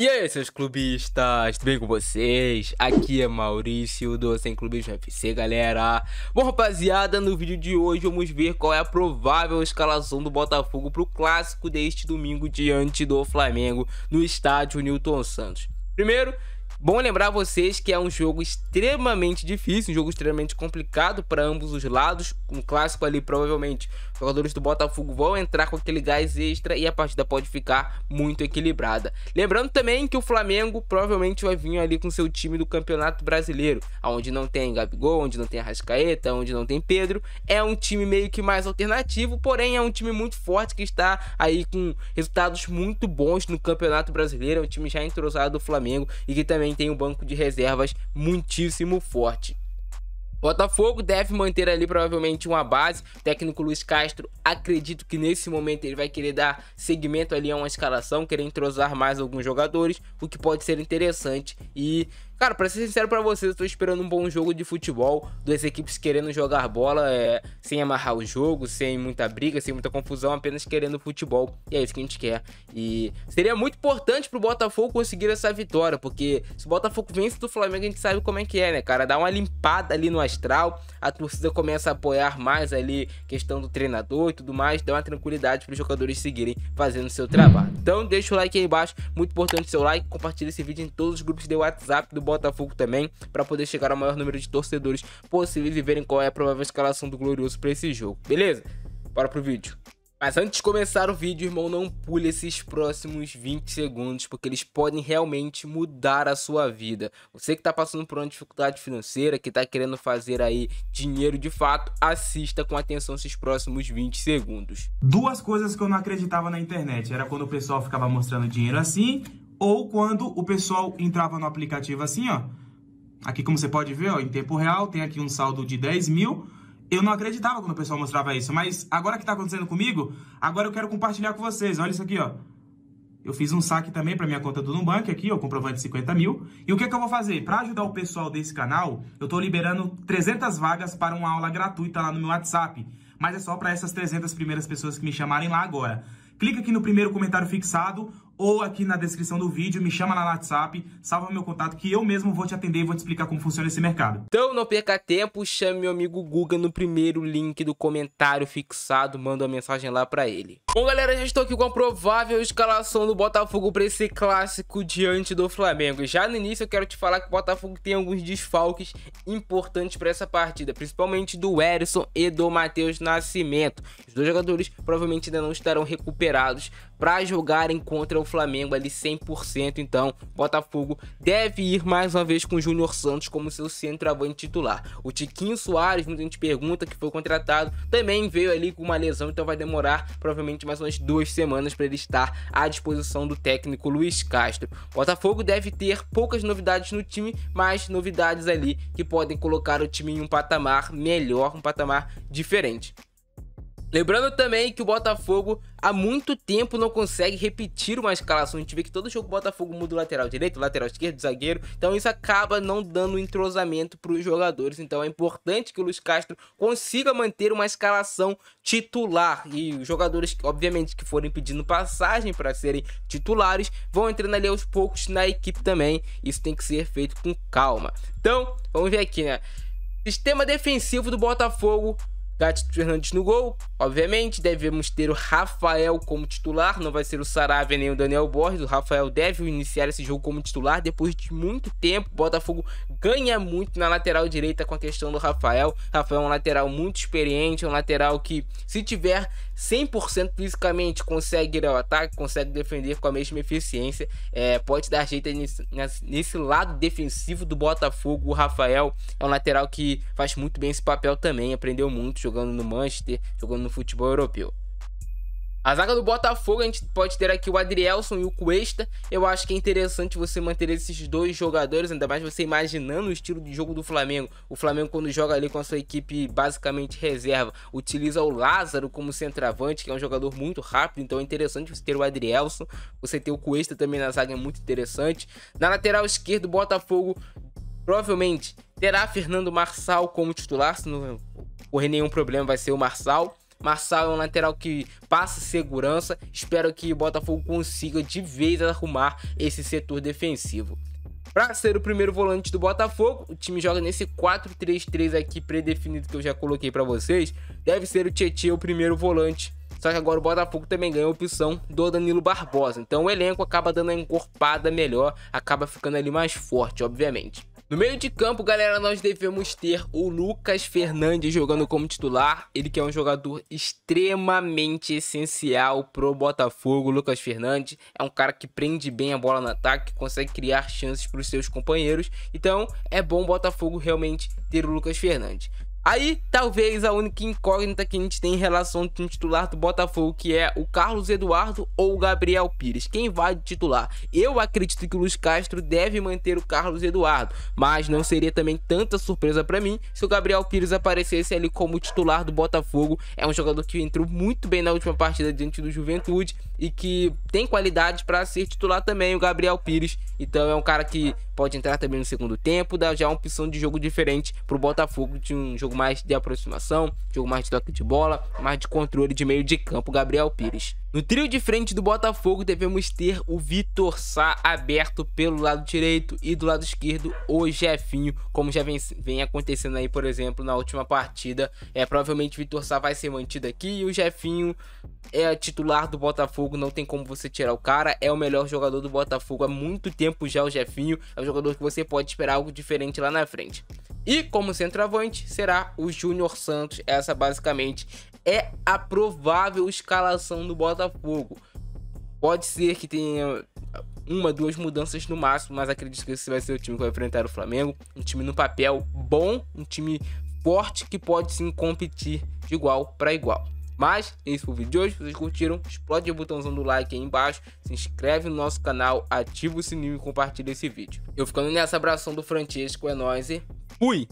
E aí, seus clubistas, tudo bem com vocês? Aqui é Maurício do Sem Clubismo FC, galera. Bom, rapaziada, no vídeo de hoje vamos ver qual é a provável escalação do Botafogo para o clássico deste domingo diante do Flamengo no estádio Newton Santos. Primeiro, Bom lembrar vocês que é um jogo extremamente difícil, um jogo extremamente complicado para ambos os lados. Um clássico ali, provavelmente, os jogadores do Botafogo vão entrar com aquele gás extra e a partida pode ficar muito equilibrada. Lembrando também que o Flamengo provavelmente vai vir ali com seu time do Campeonato Brasileiro, onde não tem Gabigol, onde não tem Arrascaeta, onde não tem Pedro. É um time meio que mais alternativo, porém é um time muito forte que está aí com resultados muito bons no Campeonato Brasileiro. É um time já entrosado do Flamengo e que também também tem um banco de reservas muitíssimo forte. Botafogo deve manter ali provavelmente uma base. O técnico Luiz Castro, acredito que nesse momento ele vai querer dar segmento ali a uma escalação, querer entrosar mais alguns jogadores, o que pode ser interessante e Cara, pra ser sincero pra vocês, eu tô esperando um bom jogo de futebol, duas equipes querendo jogar bola, é, sem amarrar o jogo, sem muita briga, sem muita confusão, apenas querendo futebol. E é isso que a gente quer. E seria muito importante pro Botafogo conseguir essa vitória, porque se o Botafogo vence do Flamengo, a gente sabe como é que é, né, cara? Dá uma limpada ali no astral, a torcida começa a apoiar mais ali questão do treinador e tudo mais, dá uma tranquilidade pros jogadores seguirem fazendo seu trabalho. Então deixa o like aí embaixo, muito importante seu like, compartilha esse vídeo em todos os grupos de WhatsApp do Botafogo também, para poder chegar ao maior número de torcedores possíveis e verem qual é a provável escalação do Glorioso para esse jogo, beleza? Bora pro vídeo. Mas antes de começar o vídeo, irmão, não pule esses próximos 20 segundos, porque eles podem realmente mudar a sua vida. Você que está passando por uma dificuldade financeira, que está querendo fazer aí dinheiro de fato, assista com atenção esses próximos 20 segundos. Duas coisas que eu não acreditava na internet. Era quando o pessoal ficava mostrando dinheiro assim ou quando o pessoal entrava no aplicativo assim, ó. Aqui, como você pode ver, ó, em tempo real, tem aqui um saldo de 10 mil. Eu não acreditava quando o pessoal mostrava isso, mas agora que tá acontecendo comigo, agora eu quero compartilhar com vocês. Olha isso aqui, ó. Eu fiz um saque também para minha conta do Nubank aqui, ó, comprovante de 50 mil. E o que, é que eu vou fazer? Para ajudar o pessoal desse canal, eu estou liberando 300 vagas para uma aula gratuita lá no meu WhatsApp. Mas é só para essas 300 primeiras pessoas que me chamarem lá agora. Clica aqui no primeiro comentário fixado ou aqui na descrição do vídeo, me chama lá no WhatsApp, salva meu contato que eu mesmo vou te atender e vou te explicar como funciona esse mercado. Então não perca tempo, chame meu amigo Guga no primeiro link do comentário fixado, manda uma mensagem lá pra ele. Bom galera, já estou aqui com a provável escalação do Botafogo pra esse clássico diante do Flamengo. Já no início eu quero te falar que o Botafogo tem alguns desfalques importantes pra essa partida, principalmente do Erisson e do Matheus Nascimento. Os dois jogadores provavelmente ainda não estarão recuperados pra jogarem contra o Flamengo ali 100%, então Botafogo deve ir mais uma vez com o Júnior Santos como seu centroavante titular. O Tiquinho Soares, muita gente pergunta que foi contratado, também veio ali com uma lesão, então vai demorar provavelmente mais umas duas semanas para ele estar à disposição do técnico Luiz Castro. Botafogo deve ter poucas novidades no time, mas novidades ali que podem colocar o time em um patamar melhor, um patamar diferente. Lembrando também que o Botafogo há muito tempo não consegue repetir uma escalação. A gente vê que todo jogo o Botafogo muda o lateral direito, o lateral esquerdo, o zagueiro. Então isso acaba não dando entrosamento para os jogadores. Então é importante que o Luiz Castro consiga manter uma escalação titular. E os jogadores, obviamente, que forem pedindo passagem para serem titulares, vão entrando ali aos poucos na equipe também. Isso tem que ser feito com calma. Então, vamos ver aqui, né? Sistema defensivo do Botafogo Gatito Fernandes no gol, obviamente, devemos ter o Rafael como titular, não vai ser o Saravia nem o Daniel Borges, o Rafael deve iniciar esse jogo como titular depois de muito tempo, o Botafogo ganha muito na lateral direita com a questão do Rafael, Rafael é um lateral muito experiente, é um lateral que se tiver 100% fisicamente consegue ir ao ataque, consegue defender com a mesma eficiência, é, pode dar jeito nesse, nesse lado defensivo do Botafogo, o Rafael é um lateral que faz muito bem esse papel também, aprendeu muito, jogando no Manchester, jogando no futebol europeu. A zaga do Botafogo, a gente pode ter aqui o Adrielson e o Cuesta. Eu acho que é interessante você manter esses dois jogadores, ainda mais você imaginando o estilo de jogo do Flamengo. O Flamengo, quando joga ali com a sua equipe basicamente reserva, utiliza o Lázaro como centroavante, que é um jogador muito rápido. Então é interessante você ter o Adrielson. Você ter o Cuesta também na zaga é muito interessante. Na lateral esquerda, o Botafogo provavelmente terá Fernando Marçal como titular, se não correr nenhum problema, vai ser o Marçal. Marçal é um lateral que passa segurança. Espero que o Botafogo consiga de vez arrumar esse setor defensivo. Para ser o primeiro volante do Botafogo, o time joga nesse 4-3-3 aqui predefinido que eu já coloquei para vocês. Deve ser o Tietchan o primeiro volante. Só que agora o Botafogo também ganha a opção do Danilo Barbosa. Então o elenco acaba dando uma encorpada melhor, acaba ficando ali mais forte, obviamente. No meio de campo, galera, nós devemos ter o Lucas Fernandes jogando como titular. Ele que é um jogador extremamente essencial pro Botafogo. O Lucas Fernandes é um cara que prende bem a bola no ataque, consegue criar chances para os seus companheiros. Então, é bom o Botafogo realmente ter o Lucas Fernandes. Aí, talvez a única incógnita que a gente tem em relação ao titular do Botafogo, que é o Carlos Eduardo ou o Gabriel Pires. Quem vai titular? Eu acredito que o Luiz Castro deve manter o Carlos Eduardo, mas não seria também tanta surpresa para mim se o Gabriel Pires aparecesse ali como titular do Botafogo. É um jogador que entrou muito bem na última partida diante do Juventude e que tem qualidade para ser titular também, o Gabriel Pires. Então é um cara que pode entrar também no segundo tempo, dá já uma opção de jogo diferente para o Botafogo, de um jogo mais de aproximação, jogo mais de toque de bola, mais de controle de meio de campo, Gabriel Pires. No trio de frente do Botafogo, devemos ter o Vitor Sá aberto pelo lado direito e do lado esquerdo o Jefinho, como já vem, vem acontecendo aí, por exemplo, na última partida. É, provavelmente o Vitor Sá vai ser mantido aqui e o Jefinho é titular do Botafogo, não tem como você tirar o cara, é o melhor jogador do Botafogo há muito tempo já o Jefinho, é um jogador que você pode esperar algo diferente lá na frente. E como centroavante será o Júnior Santos. Essa basicamente é a provável escalação do Botafogo. Pode ser que tenha uma, duas mudanças no máximo, mas acredito que esse vai ser o time que vai enfrentar o Flamengo. Um time no papel bom, um time forte que pode sim competir de igual para igual. Mas esse foi o vídeo de hoje. Se vocês curtiram, explode o botãozão do like aí embaixo, se inscreve no nosso canal, ativa o sininho e compartilha esse vídeo. Eu ficando nessa abração do Francesco, é nóis e Fui!